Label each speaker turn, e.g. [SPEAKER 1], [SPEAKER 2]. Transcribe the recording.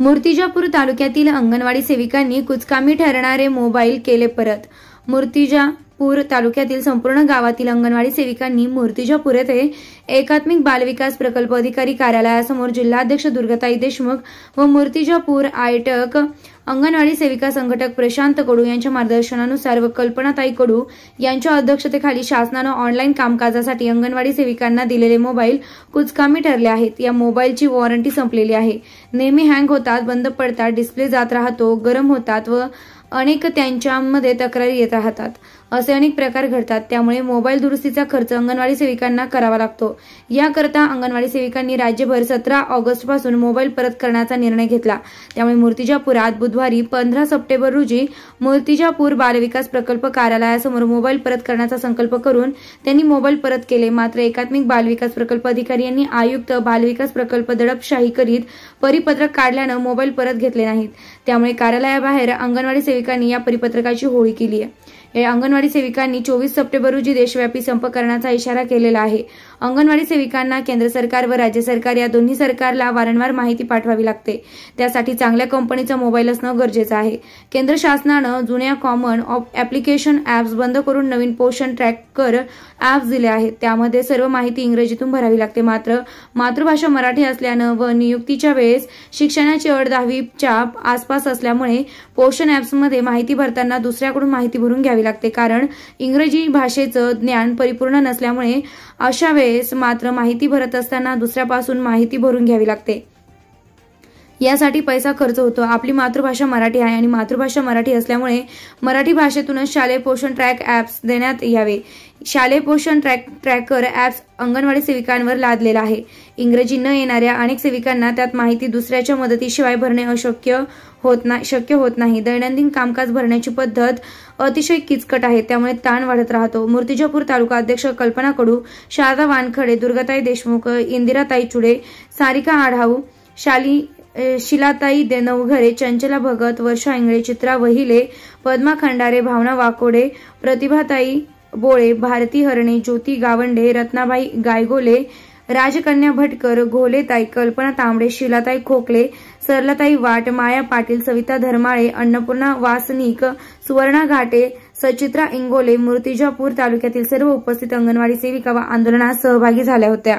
[SPEAKER 1] मूर्तिजापूर तालुक्यातील अंगणवाडी सेविकांनी कुचकामी ठरणारे मोबाईल केले परत मूर्तिजा पूर तालुक्यातील संपूर्ण गावातील अंगणवाडी सेविकांनी मूर्तिजापूर येथे एकात्मिक बालविकास प्रकल्प अधिकारी कार्यालयासमोर जिल्हाध्यक्ष दुर्गताई देशमुख व मूर्तिजापूर आयटक अंगणवाडी सेविका संघटक प्रशांत कडू यांच्या मार्गदर्शनानुसार व कल्पनाताई कडू यांच्या अध्यक्षतेखाली शासनानं ऑनलाईन कामकाजासाठी अंगणवाडी सेविकांना दिलेले मोबाईल कुचकामी ठरले आहेत या मोबाईलची वॉरंटी संपलेली आहे नेहमी हँग होतात बंद पडतात डिस्प्ले जात राहतो गरम होतात व अनेक त्यांच्यामध्ये तक्रारी येत राहतात असे अनेक प्रकार घडतात त्यामुळे मोबाईल दुरुस्तीचा खर्च अंगणवाडी सेविकांना करावा लागतो याकरता अंगणवाडी सेविकांनी राज्यभर सतरा पासून मोबाईल परत करण्याचा निर्णय घेतला त्यामुळे मूर्तिजापुरात बुधवारी पंधरा सप्टेंबर रोजी मूर्तिजापूर बालविकास प्रकल्प कार्यालयासमोर मोबाईल परत करण्याचा संकल्प करून त्यांनी मोबाईल परत केले मात्र एकात्मिक बालविकास प्रकल्प अधिकारी यांनी आयुक्त बालविकास प्रकल्प दडपशाही करीत परिपत्रक काढल्यानं मोबाईल परत घेतले नाहीत त्यामुळे कार्यालयाबाहेर अंगणवाडी सेविका नागरिकांनी या परिपत्रकाची होळी केली आहे या अंगणवाडी सेविकांनी चोवीस सप्टेंबर रोजी देशव्यापी संप करण्याचा इशारा केलेला आहे अंगणवाडी सेविकांना केंद्र सरकार व राज्य सरकार या दोन्ही सरकारला वारंवार माहिती पाठवावी लागते त्यासाठी चांगल्या कंपनीचा मोबाईल असणं गरजेचं आहे केंद्र शासनानं जुन्या कॉमन ॲप्लिकेशन ॲप्स बंद करून नवीन पोषण कर ॲप्स दिले आहेत त्यामध्ये सर्व माहिती इंग्रजीतून भरावी लागते मात्र मातृभाषा मराठी असल्यानं व नियुक्तीच्या वेळेस शिक्षणाची अड दहावीच्या आसपास असल्यामुळे पोषण ॲप्समध्ये माहिती भरताना दुसऱ्याकडून माहिती भरून घ्यावी लागते कारण इंग्रजी भाषेचं ज्ञान परिपूर्ण नसल्यामुळे अशा वेळेस मात्र माहिती भरत असताना दुसऱ्यापासून माहिती भरून घ्यावी लागते यासाठी पैसा खर्च होतो आपली मातृभाषा मराठी आहे आणि मातृभाषा मराठी असल्यामुळे मराठी भाषेतूनच शालेय पोषण ट्रॅक ॲप्स देण्यात यावे शालेय पोषण ट्रॅक ट्रॅकर ॲप्स अंगणवाडी सेविकांवर लादलेला आहे इंग्रजी न येणाऱ्या अनेक सेविकांना त्यात माहिती दुसऱ्याच्या मदतीशिवाय भरणे अशक्य होत नाही शक्य होत नाही दैनंदिन कामकाज भरण्याची पद्धत अतिशय किचकट आहे त्यामुळे ताण वाढत राहतो मूर्तिजापूर तालुका अध्यक्ष कल्पना कडू शारदा वानखडे दुर्गाताई देशमुख इंदिराताई चुडे सारिका आढाऊ शाली शिलाताई देनवघरे चंचला भगत वर्षा इंगळे चित्रा वहिले पद्मा खंडारे भावना वाकोडे प्रतिभाताई बोळे भारती हरणे ज्योती गावंडे रत्नाबाई गायगोले राजकन्या भटकर घोलेताई कल्पना तांबडे शिलाताई खोकले सरलताई वाट माया पाटील सविता धर्माळे अन्नपूर्णा वासनिक सुवर्णा घाटे सचित्रा इंगोले मूर्तिजापूर तालुक्यातील सर्व उपस्थित अंगणवाडी सेविका व आंदोलनात सहभागी झाल्या होत्या